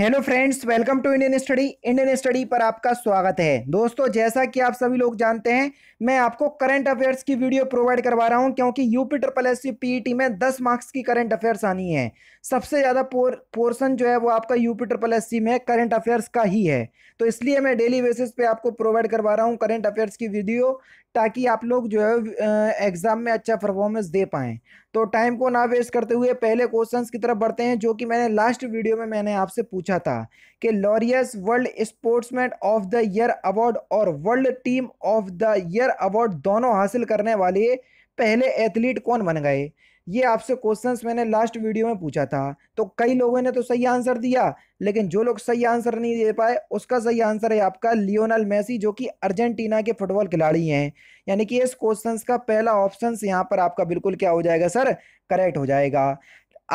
hello friends welcome to Indian study Indian study पर आपका स्वागत है दोस्तों जैसा कि आप सभी लोग जानते हैं मैं आपको करंट अफेयर्स की वीडियो प्रोवाइड करवा रहा हूं क्योंकि UP triple S C PET में 10 मार्क्स की करंट अफेयर्स आनी है सबसे ज़्यादा पोर, पोर्सन जो है वो आपका यूपी ट्रिपल एस सी में करंट अफेयर्स का ही है तो इसलिए मैं डेली बेसिस पे आपको प्रोवाइड करवा रहा हूँ करंट अफेयर्स की वीडियो ताकि आप लोग जो है एग्ज़ाम में अच्छा परफॉर्मेंस दे पाएँ तो टाइम को ना वेस्ट करते हुए पहले क्वेश्चन की तरफ बढ़ते हैं जो कि मैंने लास्ट वीडियो में मैंने आपसे पूछा था कि Laureus world sportsman of the year award और world team of the year award दोनों हासिल करने वाले पहले एथलीट कौन बन गए ये आपसे क्वेश्चंस मैंने लास्ट वीडियो में पूछा था तो कई लोगों ने तो सही आंसर दिया लेकिन जो लोग सही आंसर नहीं दे पाए उसका सही आंसर है आपका लियोनल मेसी जो कि अर्जेंटीना के फुटबॉल खिलाड़ी हैं यानी कि इस क्वेश्चंस का पहला ऑप्शन यहाँ पर आपका बिल्कुल क्या हो जाएगा सर करेक्ट हो जाएगा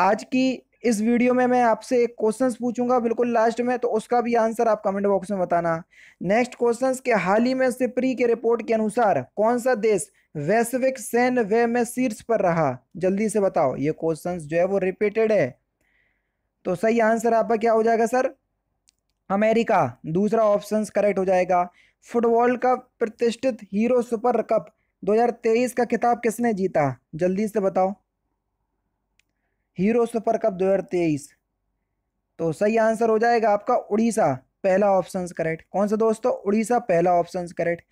आज की इस वीडियो में मैं आपसे एक क्वेश्चन पूछूंगा बिल्कुल लास्ट में तो उसका भी आंसर आप कमेंट बॉक्स में बताना नेक्स्ट क्वेश्चन के हाल ही में सिपरी के रिपोर्ट के अनुसार कौन सा देश वैश्विक सैन्य वे में शीर्ष पर रहा जल्दी से बताओ ये क्वेश्चन जो है वो रिपीटेड है तो सही आंसर आपका क्या हो जाएगा सर अमेरिका दूसरा ऑप्शन करेक्ट हो जाएगा फुटबॉल का प्रतिष्ठित हीरो सुपर कप 2023 का खिताब किसने जीता जल्दी से बताओ हीरो सुपर कप 2023 तो सही आंसर हो जाएगा आपका उड़ीसा पहला ऑप्शन करेक्ट कौन सा दोस्तों उड़ीसा पहला option correct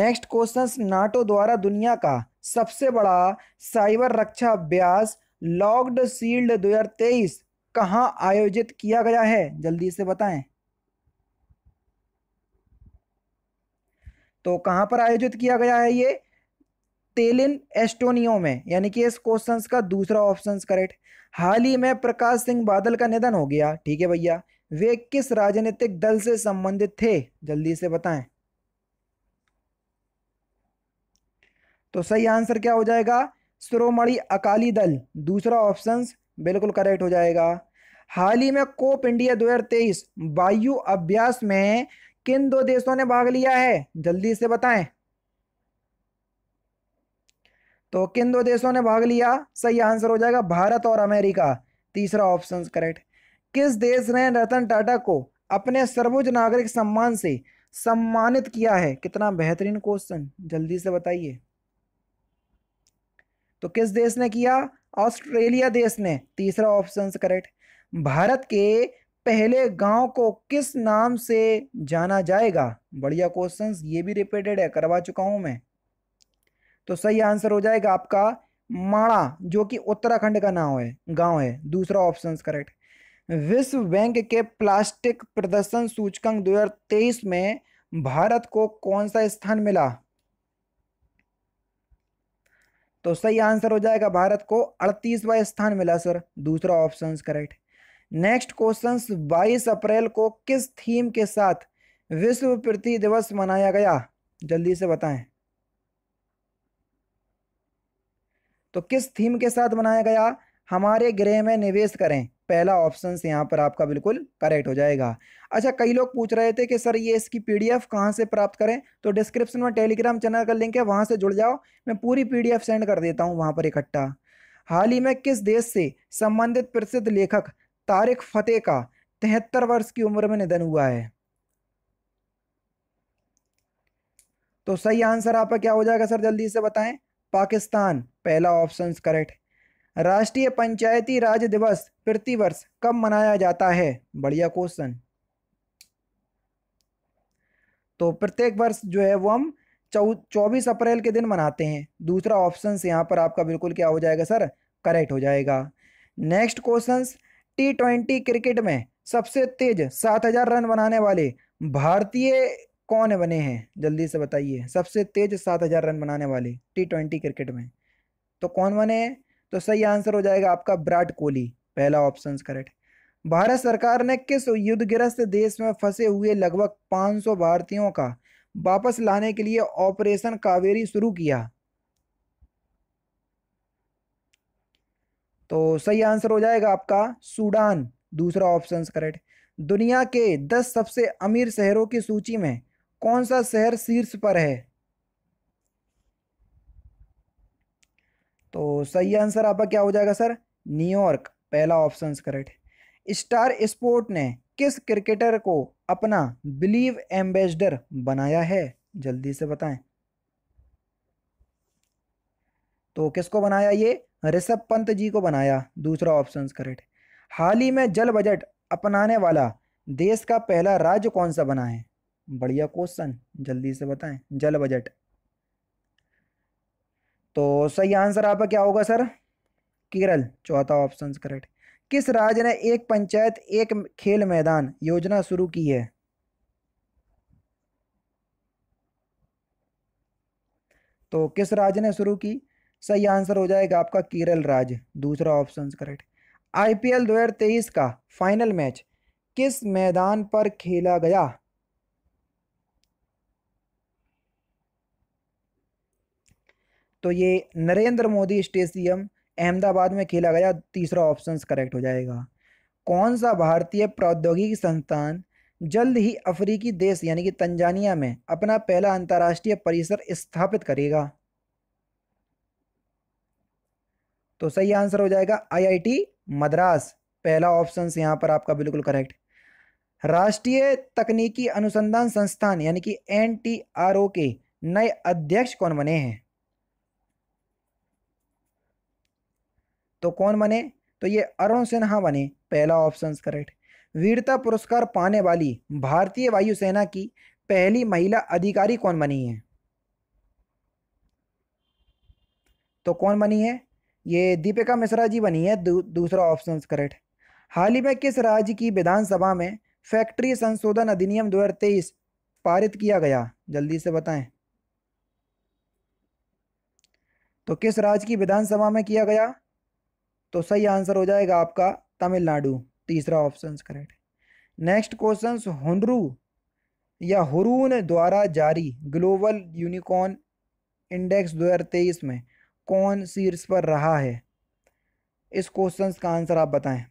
next question NATO द्वारा दुनिया का सबसे बड़ा साइबर रक्षा अभ्यास लॉक्ड सील्ड 2023 कहाँ आयोजित किया गया है जल्दी से बताएं तो कहाँ पर आयोजित किया गया है ये तेलिन एस्टोनियो में यानी कि इस क्वेश्चन का दूसरा ऑप्शन करेक्ट हाल ही में प्रकाश सिंह बादल का निधन हो गया ठीक है भैया वे किस राजनीतिक दल से संबंधित थे जल्दी से बताएं तो सही आंसर क्या हो जाएगा श्रोमणी अकाली दल दूसरा ऑप्शन बिल्कुल करेक्ट हो जाएगा हाल ही में कोप इंडिया 2023 वायु अभ्यास में किन दो देशों ने भाग लिया है जल्दी से बताएं तो किन दो देशों ने भाग लिया सही आंसर हो जाएगा भारत और अमेरिका तीसरा ऑप्शन करेक्ट किस देश ने रतन टाटा को अपने सर्वोच्च नागरिक सम्मान से सम्मानित किया है कितना बेहतरीन क्वेश्चन जल्दी से बताइए तो किस देश ने किया ऑस्ट्रेलिया देश ने तीसरा ऑप्शन करेक्ट भारत के पहले गांव को किस नाम से जाना जाएगा बढ़िया क्वेश्चंस ये भी रिपीटेड है करवा चुका हूं मैं तो सही आंसर हो जाएगा आपका माणा जो कि उत्तराखंड का नाम है गांव है दूसरा ऑप्शन करेक्ट विश्व बैंक के प्लास्टिक प्रदर्शन सूचकांक 2023 में भारत को कौन सा स्थान मिला तो सही आंसर हो जाएगा भारत को अड़तीसवा स्थान मिला सर दूसरा ऑप्शन करेक्ट नेक्स्ट क्वेश्चन 22 अप्रैल को किस थीम के साथ विश्व पृथ्वी दिवस मनाया गया जल्दी से बताएं तो किस थीम के साथ बनाया गया हमारे गृह में निवेश करें पहला ऑप्शन यहाँ पर आपका बिल्कुल करेक्ट हो जाएगा अच्छा कई लोग पूछ रहे थे कि सर ये इसकी पीडीएफ कहाँ से प्राप्त करें तो डिस्क्रिप्शन में टेलीग्राम चैनल का लिंक है वहाँ से जुड़ जाओ मैं पूरी पीडीएफ सेंड कर देता हूँ वहाँ पर इकट्ठा हाल ही में किस देश से संबंधित प्रसिद्ध लेखक तारिक फतेह का तिहत्तर वर्ष की उम्र में निधन हुआ है तो सही आंसर आपका क्या हो जाएगा सर जल्दी से बताएं पाकिस्तान पहला ऑप्शन करेक्ट राष्ट्रीय पंचायती राज दिवस प्रतिवर्ष कब मनाया जाता है बढ़िया क्वेश्चन तो प्रत्येक वर्ष जो है वो हम चौबीस अप्रैल के दिन मनाते हैं दूसरा ऑप्शन यहाँ पर आपका बिल्कुल क्या हो जाएगा सर करेक्ट हो जाएगा next question T twenty cricket में सबसे तेज सात हजार रन बनाने वाले भारतीय कौन बने हैं जल्दी से बताइए सबसे तेज सात हज़ार रन बनाने वाले टी ट्वेंटी क्रिकेट में तो कौन बने हैं तो सही आंसर हो जाएगा आपका विराट कोहली पहला ऑप्शन करेक्ट भारत सरकार ने किस युद्धग्रस्त देश में फंसे हुए लगभग 500 भारतीयों का वापस लाने के लिए ऑपरेशन कावेरी शुरू किया तो सही आंसर हो जाएगा आपका सूडान दूसरा ऑप्शन करेक्ट दुनिया के 10 सबसे अमीर शहरों की सूची में कौन सा शहर शीर्ष पर है तो सही आंसर आपका क्या हो जाएगा सर न्यूयॉर्क पहला ऑप्शन करेक्ट स्टार स्पोर्ट ने किस क्रिकेटर को अपना बिलीव एम्बेसडर बनाया है जल्दी से बताएं तो किसको बनाया ये ऋषभ पंत जी को बनाया दूसरा ऑप्शन करेक्ट हाल ही में जल बजट अपनाने वाला देश का पहला राज्य कौन सा बना है बढ़िया क्वेश्चन जल्दी से बताएं जल बजट तो सही आंसर आपका क्या होगा सर केरल चौथा ऑप्शन करेक्ट किस राज्य ने एक पंचायत एक खेल मैदान योजना शुरू की है तो किस राज्य ने शुरू की सही आंसर हो जाएगा आपका केरल राज्य दूसरा ऑप्शन करेक्ट आईपीएल 2023 का फाइनल मैच किस मैदान पर खेला गया तो ये नरेंद्र मोदी स्टेडियम अहमदाबाद में खेला गया तीसरा ऑप्शन करेक्ट हो जाएगा कौन सा भारतीय प्रौद्योगिकी संस्थान जल्द ही अफ्रीकी देश यानी कि तंजानिया में अपना पहला अंतर्राष्ट्रीय परिसर स्थापित करेगा तो सही आंसर हो जाएगा आईआईटी मद्रास पहला ऑप्शन यहां पर आपका बिल्कुल करेक्ट राष्ट्रीय तकनीकी अनुसंधान संस्थान यानी कि एन के नए अध्यक्ष कौन बने हैं तो कौन बने तो ये अरुण सिन्हा बने पहला ऑप्शन करेक्ट वीरता पुरस्कार पाने वाली भारतीय वायुसेना की पहली महिला अधिकारी कौन बनी है तो कौन बनी है ये दीपिका मिश्रा जी बनी है दू, दूसरा ऑप्शन करेक्ट हाल ही में किस राज्य की विधानसभा में फैक्ट्री संशोधन अधिनियम दो पारित किया गया जल्दी से बताएं तो किस राज्य की विधानसभा में किया गया तो सही आंसर हो जाएगा आपका तमिलनाडु तीसरा ऑप्शन करेक्ट नेक्स्ट क्वेश्चन हुनरू या हुरून द्वारा जारी ग्लोबल यूनिकॉर्न इंडेक्स 2023 में कौन शीर्ष पर रहा है इस क्वेश्चन का आंसर आप बताएं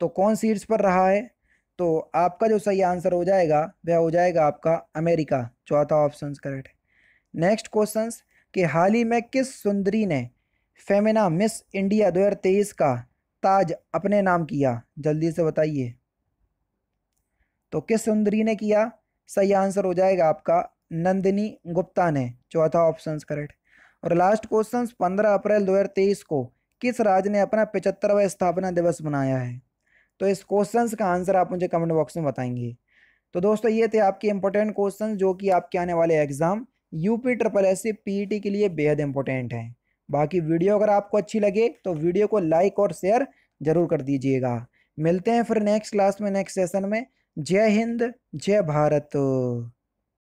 तो कौन शीर्ष पर रहा है तो आपका जो सही आंसर हो जाएगा वह हो जाएगा आपका अमेरिका चौथा ऑप्शन करेक्ट नेक्स्ट क्वेश्चन कि हाल ही में किस सुंदरी ने फेमिना मिस इंडिया 2023 का ताज अपने नाम किया जल्दी से बताइए तो किस सुंदरी ने किया सही आंसर हो जाएगा आपका नंदिनी गुप्ता ने चौथा ऑप्शन करेक्ट और लास्ट क्वेश्चन पंद्रह अप्रैल 2023 को किस राज्य ने अपना पिचहत्तरवा स्थापना दिवस मनाया है तो इस क्वेश्चन का आंसर आप मुझे कमेंट बॉक्स में बताएंगे तो दोस्तों ये थे आपके इंपॉर्टेंट क्वेश्चन जो कि आपके आने वाले exam UP triple S C के लिए बेहद इंपॉर्टेंट हैं बाकी वीडियो अगर आपको अच्छी लगे तो वीडियो को लाइक और शेयर ज़रूर कर दीजिएगा मिलते हैं फिर नेक्स्ट क्लास में नेक्स्ट सेशन में जय हिंद जय भारत